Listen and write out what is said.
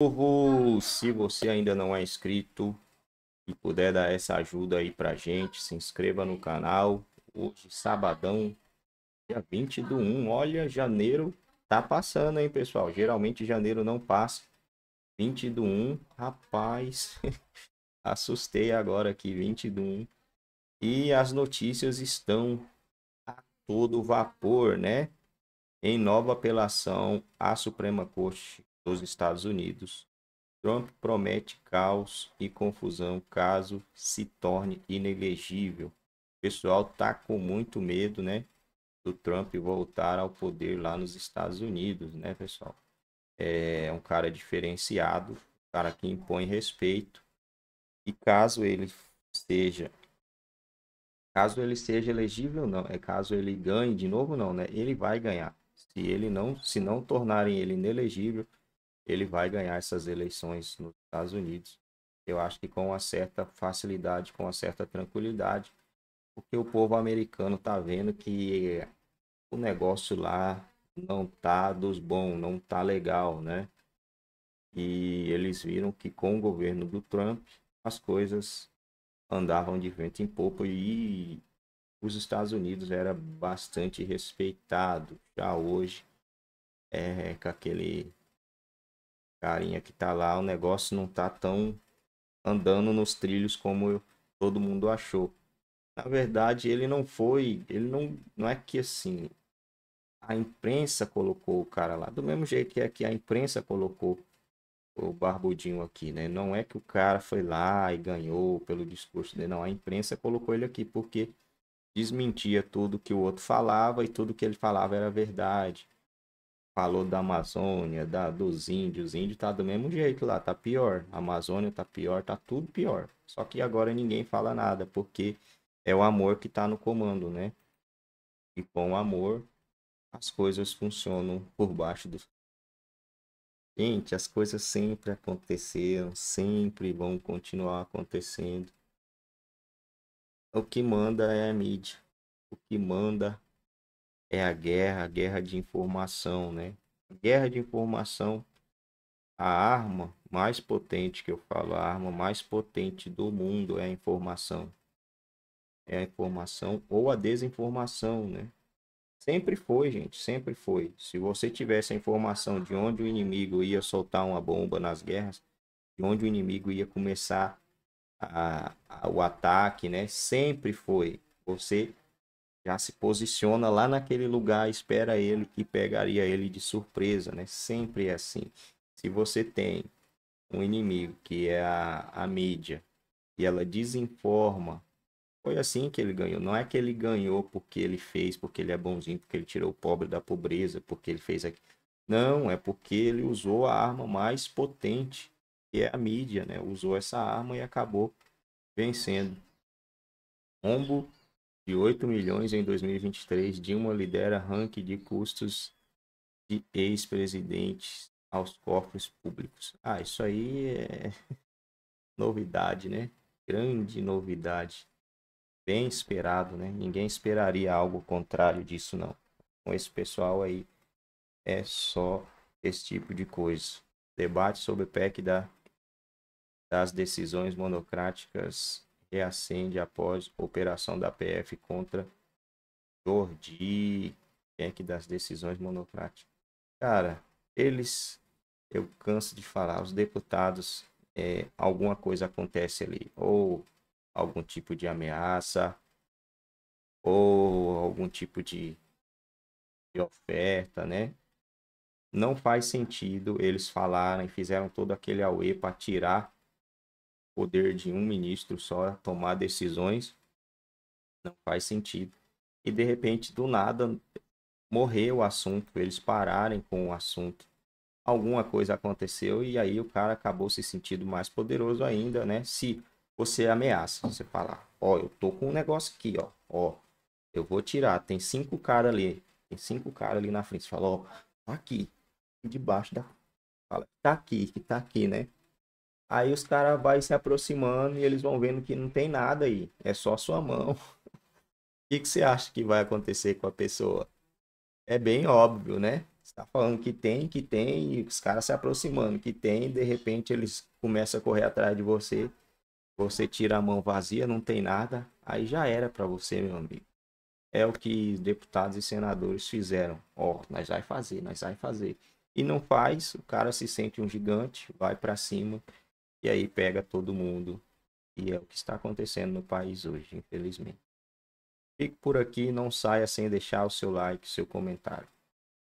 Uhul. Se você ainda não é inscrito e puder dar essa ajuda aí pra gente, se inscreva no canal. Hoje, sabadão, dia 20 do 1. Olha, janeiro tá passando, hein, pessoal? Geralmente janeiro não passa. 20 do 1, rapaz, assustei agora aqui, 20 do 1. E as notícias estão a todo vapor, né? Em nova apelação, a Suprema Corte dos Estados Unidos. Trump promete caos e confusão caso se torne inelegível. O pessoal tá com muito medo, né? Do Trump voltar ao poder lá nos Estados Unidos, né, pessoal? É um cara diferenciado, um cara que impõe respeito. E caso ele seja caso ele seja elegível não, é caso ele ganhe de novo não, né? Ele vai ganhar. Se ele não, se não tornarem ele inelegível, ele vai ganhar essas eleições nos Estados Unidos. Eu acho que com uma certa facilidade, com uma certa tranquilidade, porque o povo americano está vendo que o negócio lá não tá dos bons, não tá legal, né? E eles viram que com o governo do Trump as coisas andavam de vento em popa e os Estados Unidos era bastante respeitado já hoje é com aquele carinha que tá lá, o negócio não tá tão andando nos trilhos como eu, todo mundo achou. Na verdade, ele não foi, ele não, não é que assim, a imprensa colocou o cara lá, do mesmo jeito que é que a imprensa colocou o Barbudinho aqui, né? Não é que o cara foi lá e ganhou pelo discurso dele, não, a imprensa colocou ele aqui porque desmentia tudo que o outro falava e tudo que ele falava era verdade falou da Amazônia, da, dos índios. Os índios tá do mesmo jeito lá, tá pior. A Amazônia tá pior, tá tudo pior. Só que agora ninguém fala nada, porque é o amor que tá no comando, né? E com o amor, as coisas funcionam por baixo do. Gente, as coisas sempre aconteceram, sempre vão continuar acontecendo. O que manda é a mídia. O que manda é a guerra, a guerra de informação, né? Guerra de informação, a arma mais potente que eu falo, a arma mais potente do mundo é a informação. É a informação ou a desinformação, né? Sempre foi, gente, sempre foi. Se você tivesse a informação de onde o inimigo ia soltar uma bomba nas guerras, de onde o inimigo ia começar a, a, o ataque, né? Sempre foi. Você já se posiciona lá naquele lugar, espera ele e pegaria ele de surpresa, né? Sempre é assim. Se você tem um inimigo que é a, a mídia e ela desinforma, foi assim que ele ganhou. Não é que ele ganhou porque ele fez, porque ele é bonzinho, porque ele tirou o pobre da pobreza, porque ele fez aqui Não, é porque ele usou a arma mais potente, que é a mídia, né? Usou essa arma e acabou vencendo. Ombo de 8 milhões em 2023, Dilma lidera ranking de custos de ex-presidentes aos corpos públicos. Ah, isso aí é novidade, né? Grande novidade. Bem esperado, né? Ninguém esperaria algo contrário disso, não. Com esse pessoal aí, é só esse tipo de coisa. Debate sobre PEC da, das decisões monocráticas reacende após operação da PF contra Jordi, é que das decisões monocráticas. Cara, eles, eu canso de falar, os deputados, é, alguma coisa acontece ali, ou algum tipo de ameaça, ou algum tipo de, de oferta, né? Não faz sentido eles falarem, fizeram todo aquele AUE para tirar poder de um ministro só tomar decisões não faz sentido. E de repente, do nada, morreu o assunto, eles pararem com o assunto. Alguma coisa aconteceu e aí o cara acabou se sentindo mais poderoso ainda, né? Se você ameaça, você falar, ó, oh, eu tô com um negócio aqui, ó, ó, eu vou tirar, tem cinco caras ali, tem cinco caras ali na frente, você fala, ó, oh, tá aqui, debaixo da... Fala, tá aqui, que tá aqui, né? Aí os caras vão se aproximando e eles vão vendo que não tem nada aí, é só sua mão. o que, que você acha que vai acontecer com a pessoa? É bem óbvio, né? Você tá falando que tem, que tem, e os caras se aproximando, que tem, e de repente eles começam a correr atrás de você. Você tira a mão vazia, não tem nada, aí já era para você, meu amigo. É o que deputados e senadores fizeram. Ó, oh, nós vai fazer, nós vai fazer. E não faz, o cara se sente um gigante, vai para cima e aí pega todo mundo. E é o que está acontecendo no país hoje, infelizmente. Fique por aqui, não saia sem deixar o seu like, o seu comentário.